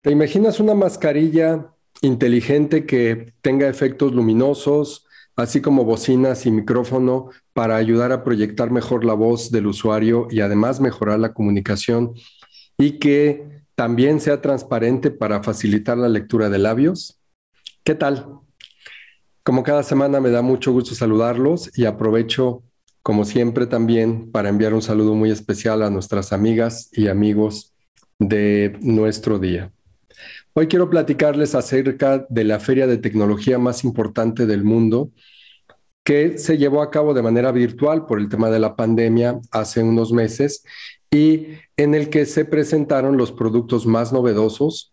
¿Te imaginas una mascarilla inteligente que tenga efectos luminosos, así como bocinas y micrófono para ayudar a proyectar mejor la voz del usuario y además mejorar la comunicación y que también sea transparente para facilitar la lectura de labios? ¿Qué tal? Como cada semana me da mucho gusto saludarlos y aprovecho, como siempre, también para enviar un saludo muy especial a nuestras amigas y amigos de nuestro día. Hoy quiero platicarles acerca de la feria de tecnología más importante del mundo que se llevó a cabo de manera virtual por el tema de la pandemia hace unos meses y en el que se presentaron los productos más novedosos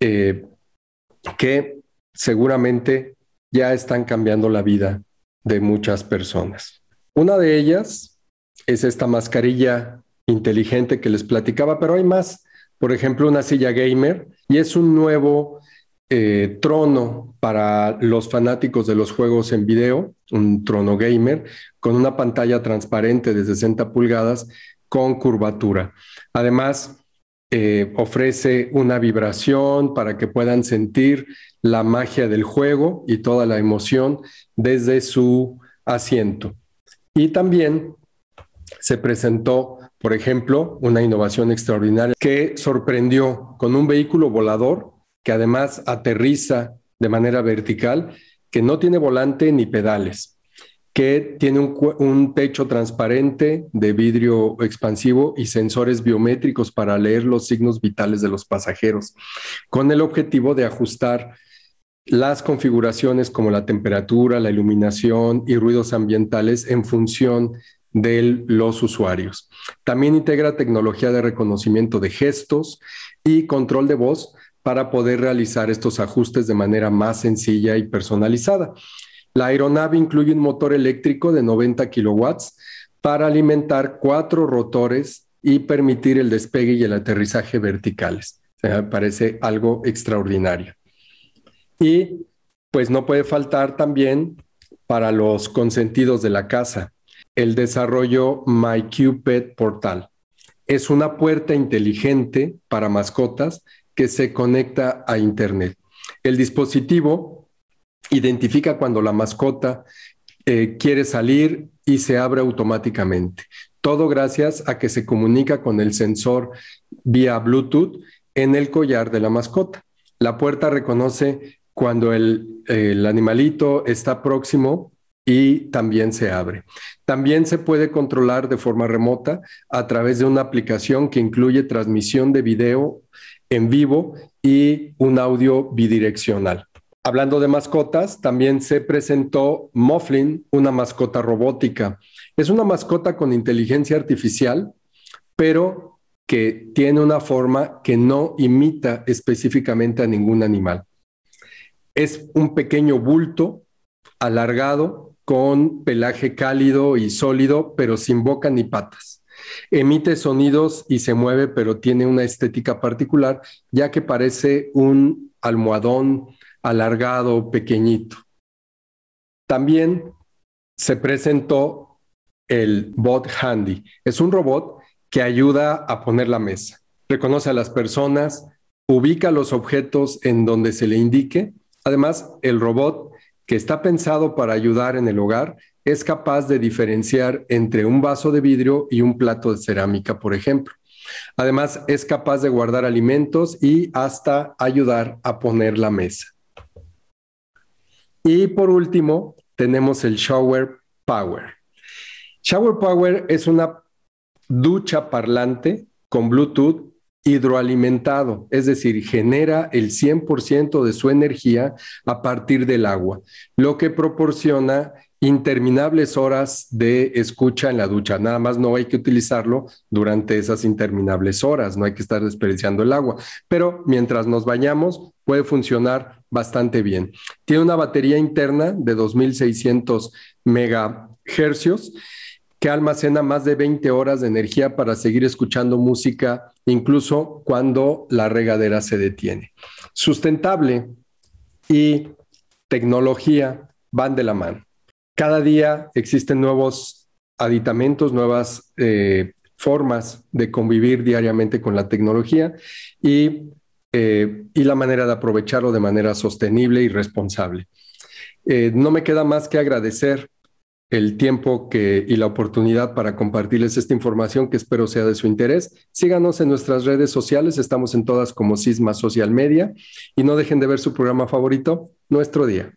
eh, que seguramente ya están cambiando la vida de muchas personas. Una de ellas es esta mascarilla inteligente que les platicaba, pero hay más por ejemplo, una silla gamer y es un nuevo eh, trono para los fanáticos de los juegos en video, un trono gamer, con una pantalla transparente de 60 pulgadas con curvatura. Además, eh, ofrece una vibración para que puedan sentir la magia del juego y toda la emoción desde su asiento. Y también se presentó por ejemplo, una innovación extraordinaria que sorprendió con un vehículo volador que además aterriza de manera vertical, que no tiene volante ni pedales, que tiene un, techo transparente de vidrio expansivo y sensores biométricos para leer los signos vitales de los pasajeros, con el objetivo de ajustar las configuraciones como la temperatura, la iluminación y ruidos ambientales en función de los usuarios. También integra tecnología de reconocimiento de gestos y control de voz para poder realizar estos ajustes de manera más sencilla y personalizada. La aeronave incluye un motor eléctrico de 90 kilowatts para alimentar cuatro rotores y permitir el despegue y el aterrizaje verticales. parece algo extraordinario. Y pues no puede faltar también para los consentidos de la casa, el desarrollo MyQPet Portal. Es una puerta inteligente para mascotas que se conecta a Internet. El dispositivo identifica cuando la mascota eh, quiere salir y se abre automáticamente. Todo gracias a que se comunica con el sensor vía Bluetooth en el collar de la mascota. La puerta reconoce cuando el animalito está próximo y también se abre. También se puede controlar de forma remota a través de una aplicación que incluye transmisión de video en vivo y un audio bidireccional. Hablando de mascotas, también se presentó Mufflin, una mascota robótica. Es una mascota con inteligencia artificial, pero que tiene una forma que no imita específicamente a ningún animal. Es un pequeño bulto alargado con pelaje cálido y sólido, pero sin boca ni patas. Emite sonidos y se mueve, pero tiene una estética particular, ya que parece un almohadón alargado, pequeñito. También se presentó el Bot Handy. Es un robot que ayuda a poner la mesa. Reconoce a las personas, ubica los objetos en donde se le indique. Además, el robot que está pensado para ayudar en el hogar es capaz de diferenciar entre un vaso de vidrio y un plato de cerámica, por ejemplo. Además, es capaz de guardar alimentos y hasta ayudar a poner la mesa. Y por último, tenemos el Shower Power. Shower Power es una ducha parlante con Bluetooth hidroalimentado, es decir, genera el 100% de su energía a partir del agua, lo que proporciona interminables horas de escucha en la ducha. Nada más no hay que utilizarlo durante esas interminables horas, no hay que estar desperdiciando el agua, pero mientras nos bañamos puede funcionar bastante bien. Tiene una batería interna de 2600 megahercios que almacena más de 20 horas de energía para seguir escuchando música, incluso cuando la regadera se detiene. Sustentable y tecnología van de la mano. Cada día existen nuevos aditamentos, nuevas eh, formas de convivir diariamente con la tecnología eh, y, la manera de aprovecharlo de manera sostenible y responsable. Eh, no me queda más que agradecer el tiempo que, y la oportunidad para compartirles esta información que espero sea de su interés. Síganos en nuestras redes sociales, estamos en todas como Sisma Social Media y no dejen de ver su programa favorito, Nuestro Día.